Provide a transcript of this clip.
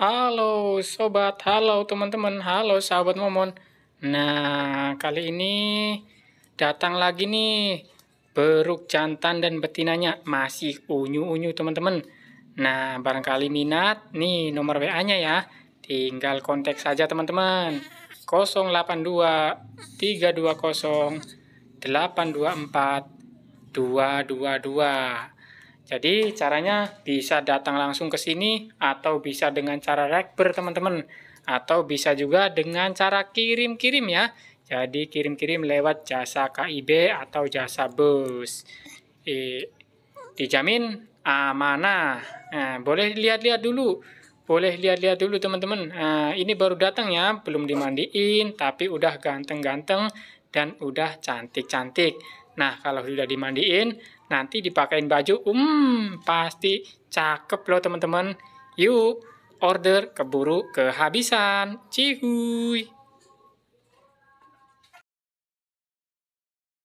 Halo sobat, halo teman-teman, halo sahabat momon. Nah, kali ini datang lagi nih beruk jantan dan betinanya masih unyu-unyu teman-teman. Nah, barangkali minat nih nomor WA-nya ya. Tinggal kontak saja teman-teman. 082 320 824 222. Jadi caranya bisa datang langsung ke sini atau bisa dengan cara rekber teman-teman atau bisa juga dengan cara kirim-kirim ya. Jadi kirim-kirim lewat jasa KIB atau jasa bus. E, dijamin amanah. Nah, boleh lihat-lihat dulu. Boleh lihat-lihat dulu teman-teman. Nah, ini baru datang ya, belum dimandiin tapi udah ganteng-ganteng dan udah cantik-cantik. Nah, kalau sudah dimandiin, nanti dipakein baju, hmm, pasti cakep loh teman-teman. Yuk, order keburu kehabisan. Cihuy.